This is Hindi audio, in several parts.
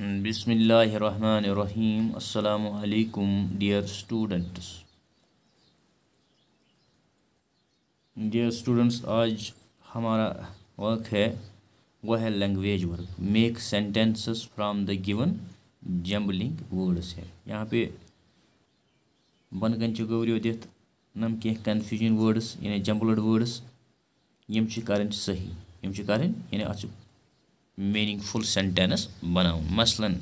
बिसमीम् अल्लाम डियर स्टूडेंट्स डियर स्टूडेंट्स आज हमारा वर्क है वह है language work make sentences from the given jumbling words है यहाँ पे बन कन गौरियो दिथ नम कह कन्फ्यूजन वर्ड्स यानी जम्बलड वर्ड्स यम कर सही यम कर यानी अ मीनिंगफुल सेंटेंस बनाऊं मसलन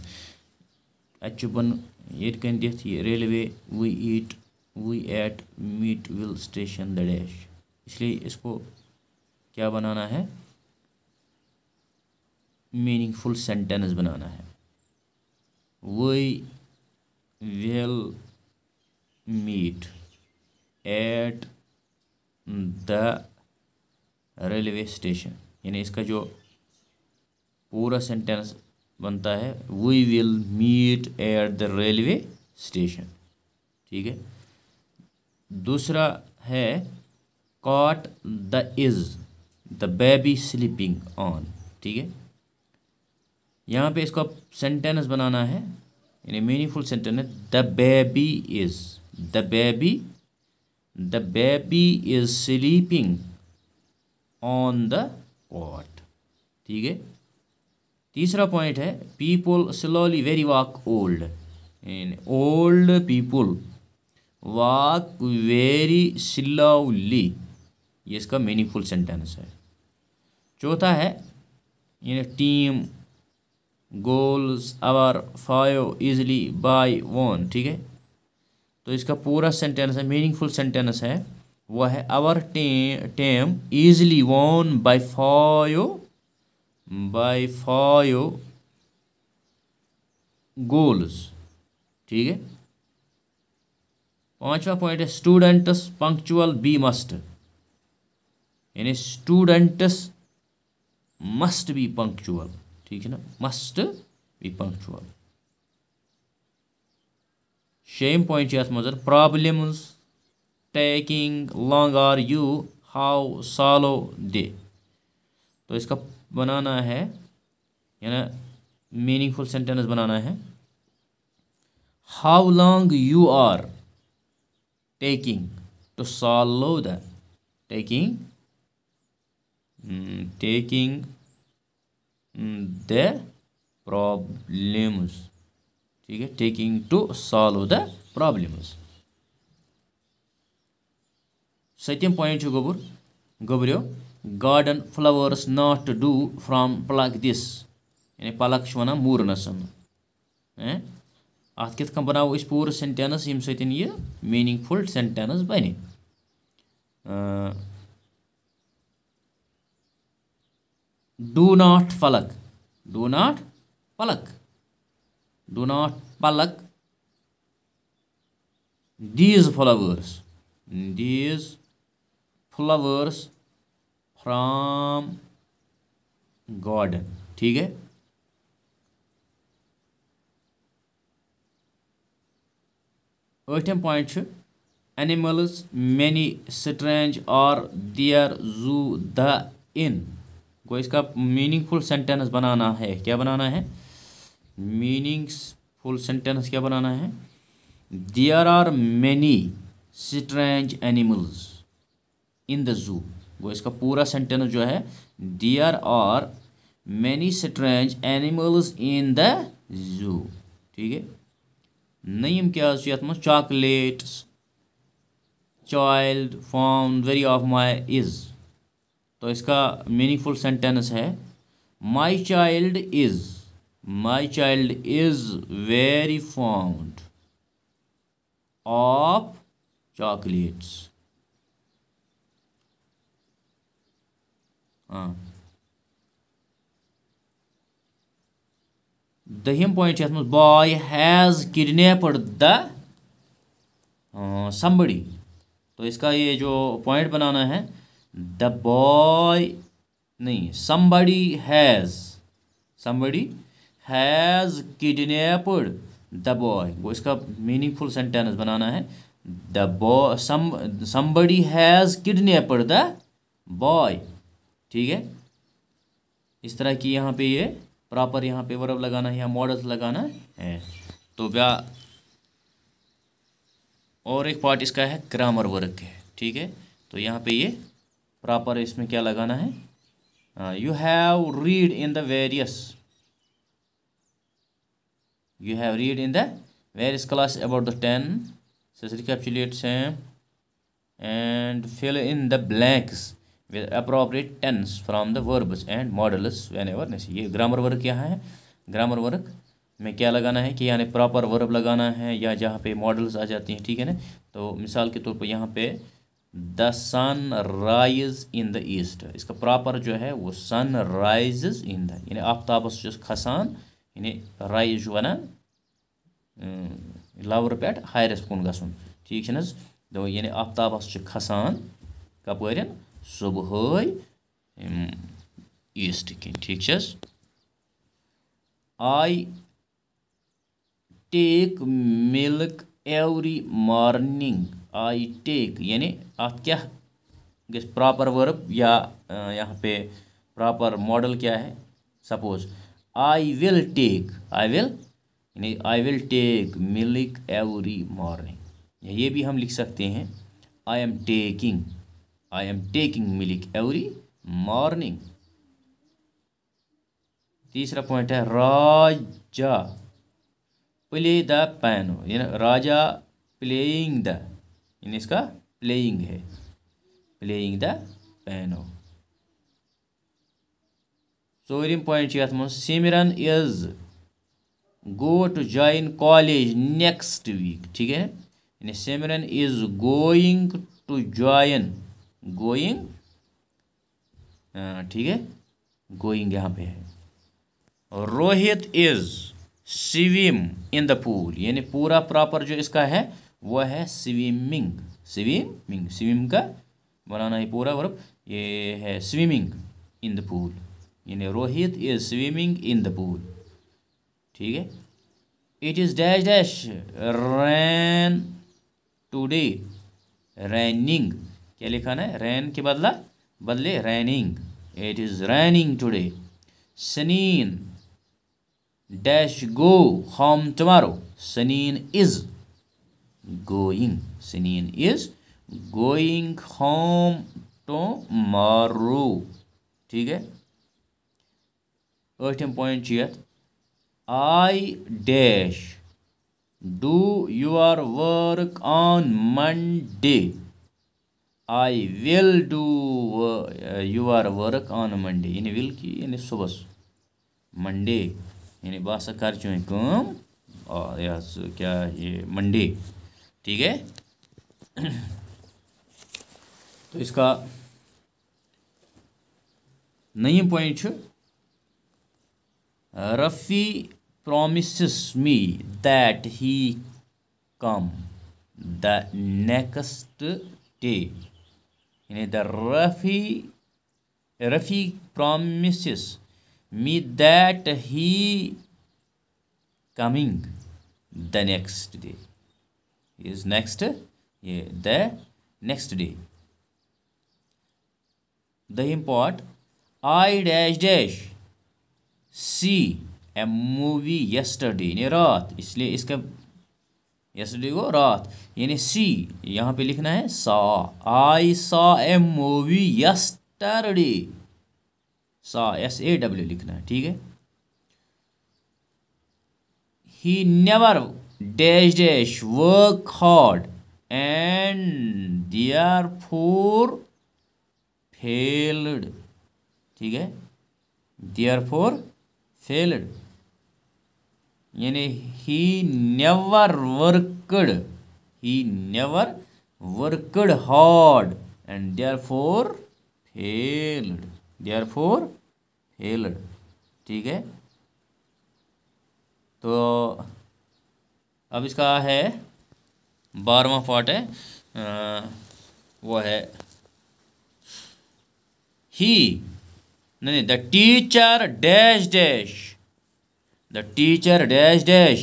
अचुपन ये कन दिया ये railway we eat we at meet will station the dash इसलिए इसको क्या बनाना है मीनिंगफुल सेंटेंस बनाना है we will meet at the railway station यानी इसका जो पूरा सेंटेंस बनता है we will meet at the railway station ठीक है दूसरा है cot the is the baby sleeping on ठीक है यहाँ पे इसको सेंटेंस बनाना है यानी मीनिंगफुल सेंटेंस है the baby is the baby the baby is sleeping on the cot ठीक है तीसरा पॉइंट है people slowly very walk old in old people walk very slowly ये इसका मीनिंगफुल सेंटेंस है चौथा है in team goals our five easily by won ठीक है तो इसका पूरा सेंटेंस है मीनिंगफुल सेंटेंस है वह है our team team easily won by five by five goals ठीक है पांचवा पॉइंट है स्टूडेंट्स पंक्चुअल बी मस्ट यानी स्टूडेंट्स मस्ट बी पंक्चुअल ठीक है ना मस्ट बी पंक्चुअल शेम पॉइंट ये मज problems taking long are you how solve the तो इसका बनाना है यानी मीनिंगफुल सेंटेंस बनाना है how long you are taking to solve the taking taking the problems ठीक है taking to solve the problems सत्यम पॉइंट गोबर गोबरियो garden flowers not to do from pluck this यानी پلک چھِ وَنان موٗرنَس اَتھ کِتھ کٔنۍ بَناوو أسۍ پوٗرٕ سٮ۪نٹٮ۪نٕس ییٚمہِ سۭتۍ یہِ میٖنِنٛگ فُل سٮ۪نٹٮ۪نٕس بَنہِ do not pluck do not pluck do not pluck these flowers these flowers from god ठीक है आठम पॉइंट एनिमल्स मैनी स्ट्रेंज और दियर जू द इन को इसका मीनिंगफुल सेंटेंस बनाना है क्या बनाना है फुल सेंटेंस क्या बनाना है there are many strange animals in the zoo वो इसका पूरा सेंटेंस जो है there are many strange animals in the zoo ठीक है नईम क्या ये मज chocolates child fond very of my is तो इसका मीनिंगफुल सेंटेंस है my child is my child is very fond of chocolates दहिम पॉइंट ये boy has kidnapped the somebody तो इसका ये जो पॉइंट बनाना है द बॉय नहीं somebody has somebody has kidnapped the boy वो इसका मीनिंगफुल सेंटेंस बनाना है the boy somebody has kidnapped the boy ठीक है इस तरह की यहाँ पे ये यह, प्रॉपर यहाँ पे वर्ब लगाना है या मॉडल्स लगाना है तो व्या और एक पार्ट इसका है ग्रामर वर्क है ठीक है तो यहाँ पे ये यह, प्रॉपर इसमें क्या लगाना है you have read in the various you have read in the various class about the tense says same and fill in the blanks appropriate tense from the verbs and modals modulus ever ये ग्रामर वर्क क्या है ग्रामर वर्क में क्या लगाना है कि यानी प्रॉपर वर्ब लगाना है या जहाँ पे मॉडल्स आ जाती हैं ठीक है ना तो मिसाल के तौर पर यहाँ पे the sun rise in the east इसका प्रॉपर जो है वो सन राइज इन द यानी आफ्ताबस खसान यानी राइज वनान लवर पे हायरस कुन ग ठीक है ना तो यानी आफ्ताबस खसान कपर्न सुबह ईस्ट कह ठीक I take milk every morning I take यानी अत क्या प्रॉपर वर्ब या यहाँ पे प्रॉपर मॉडल क्या है suppose I will take I will यानी I will take milk every morning ये भी हम लिख सकते हैं I am taking I am taking milk every morning तीसरा पॉइंट है राजा प्ले द पैनो यानी राजा प्लेइंग द यानी इसका प्लेइंग है प्लेइंग द पैनो चौरम पॉइंट ये Simran is go to join college next week ठीक है यानी Simran is going to join going ठीक है गोइंग यहाँ पे है Rohit is swim in the pool यानी पूरा प्रॉपर जो इसका है वह है स्विमिंग स्विमिंग स्विम का बनाना है पूरा वर्ब ये है स्विमिंग इन द पूल यानी Rohit is swimming in the pool ठीक है it is dash dash rain today raining क्या लिखाना है रैन के बदला बदले raining it is raining today सनीन डैश गो होम टमारो सनीन इज़ गोइंग सनीन इज़ गोइंग होम टमारो ठीक है अठम पॉइंट ये I dash do your work on Monday I will do your work on Monday यानी विल की यानी सुबह मंडे यानी बह सा कर चुन कम यह क्या ये मंडे ठीक है तो इसका नई point Rafi promise me that he come the next day यानी the Rafi Rafi promise me that he coming the next day is next ये the next day the import I dash dash see a movie yesterday यानी रात इसलिए इसका यसडीगो रात यानी सी यहाँ पे लिखना है saw I saw a movie yesterday saw S A W लिखना है ठीक है he never dash dash work hard and therefore failed ठीक है दियर फोर फेल्ड यानी he never worked he never worked hard and therefore failed therefore failed ठीक है तो अब इसका है बारहवा पार्ट है आ, वो है ही नहीं the teacher dash dash the teacher dash dash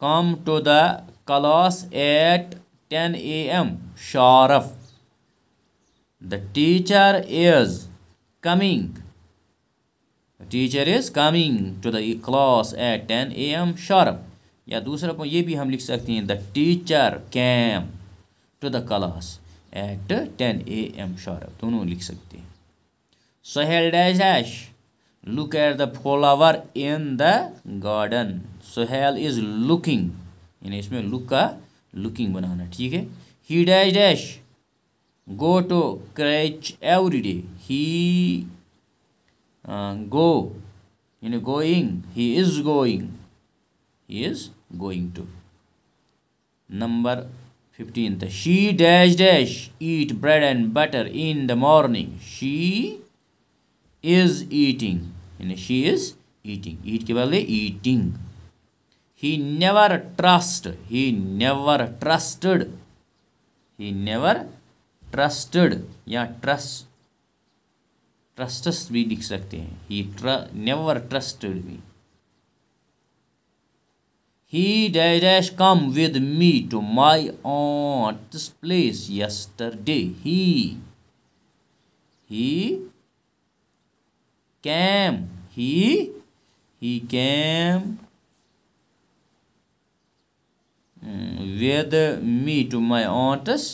come to the class at ten A M sharp the teacher is coming teacher is coming to the class at ten A M sharp या दूसरा पॉइंट ये भी हम लिख सकते हैं the teacher came to the class at ten A M sharp दोनों लिख सकते हैं सहेल dash dash look at the flower in the garden sohail is looking in इसमें look का looking बनाना ठीक है he dash dash go to crèche every day he uh, go यानी going he is going he is going to number The she dash dash eat bread and butter in the morning she is eating यानी शी इज ईटिंग ईट के बदले eating he never trust he never trusted he never trusted या ट्रस्ट ट्रस्टस भी लिख सकते हैं ही ट्र नेवर ट्रस्टड भी he dash come with me to my on this place yesterday he came he he came hmm, with me to my aunt's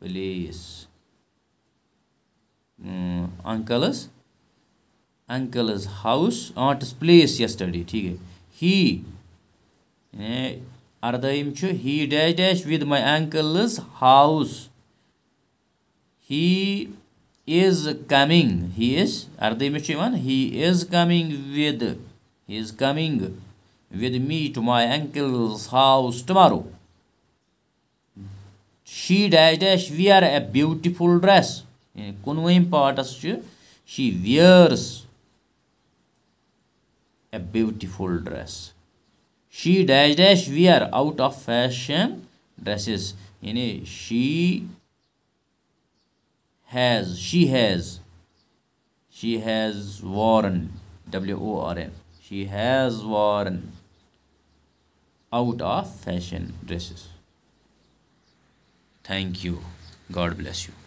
place hmm, uncle's uncle's house aunt's place yesterday ठीक है he अर्धम eh, छ he dash dash with my uncle's house he is coming. He is, are they He is coming with, he is coming with me to my uncle's house tomorrow. She dash dash wear a beautiful dress. Kunvim part she wears a beautiful dress. She dash dash wear out of fashion dresses. Yani she has she has she has worn w o r n she has worn out of fashion dresses thank you god bless you